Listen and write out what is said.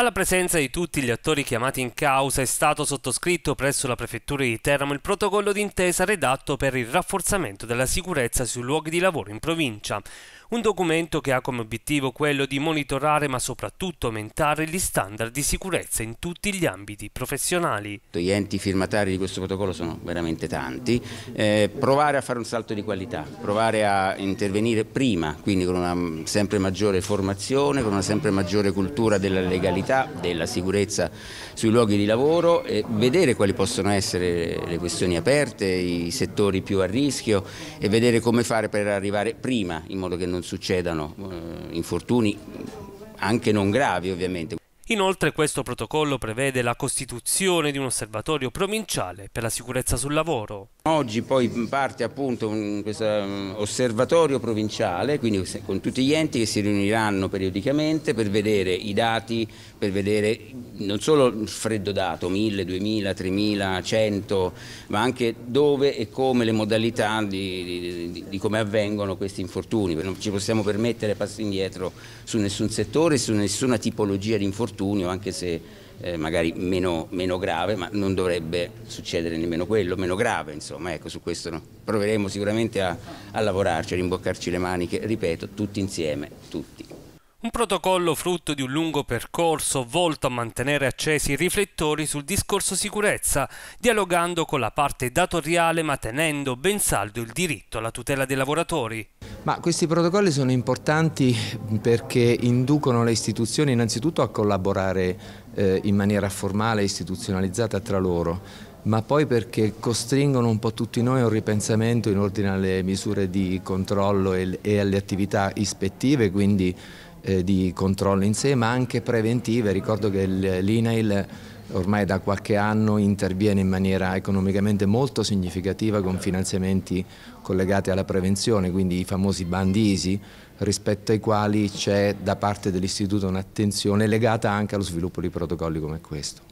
Alla presenza di tutti gli attori chiamati in causa è stato sottoscritto presso la Prefettura di Teramo il protocollo d'intesa redatto per il rafforzamento della sicurezza sui luoghi di lavoro in provincia, un documento che ha come obiettivo quello di monitorare ma soprattutto aumentare gli standard di sicurezza in tutti gli ambiti professionali. Gli enti firmatari di questo protocollo sono veramente tanti, eh, provare a fare un salto di qualità, provare a intervenire prima, quindi con una sempre maggiore formazione, con una sempre maggiore cultura della legalità sanità, della sicurezza sui luoghi di lavoro, vedere quali possono essere le questioni aperte, i settori più a rischio e vedere come fare per arrivare prima in modo che non succedano eh, infortuni anche non gravi ovviamente. Inoltre questo protocollo prevede la costituzione di un osservatorio provinciale per la sicurezza sul lavoro. Oggi poi parte appunto un, questo mm, osservatorio provinciale, quindi con tutti gli enti che si riuniranno periodicamente per vedere i dati, per vedere non solo il freddo dato, 1000, 2000, 3000, 100, ma anche dove e come le modalità di, di, di come avvengono questi infortuni. Non ci possiamo permettere passi indietro su nessun settore, su nessuna tipologia di infortunio, anche se eh, magari meno, meno, grave, ma non dovrebbe succedere nemmeno quello, meno grave, insomma, ecco, su questo no. proveremo sicuramente a, a lavorarci, a rimboccarci le maniche, ripeto, tutti insieme, tutti. Un protocollo frutto di un lungo percorso volto a mantenere accesi i riflettori sul discorso sicurezza, dialogando con la parte datoriale ma tenendo ben saldo il diritto alla tutela dei lavoratori. Ma questi protocolli sono importanti perché inducono le istituzioni innanzitutto a collaborare eh, in maniera formale e istituzionalizzata tra loro ma poi perché costringono un po' tutti noi a un ripensamento in ordine alle misure di controllo e, alle attività ispettive, quindi eh, di controllo in sé ma anche preventive, ricordo che l'INAIL ormai da qualche anno interviene in maniera economicamente molto significativa con finanziamenti collegati alla prevenzione, quindi i famosi bandi ISI, rispetto ai quali c'è da parte dell'istituto un'attenzione legata anche allo sviluppo di protocolli come questo.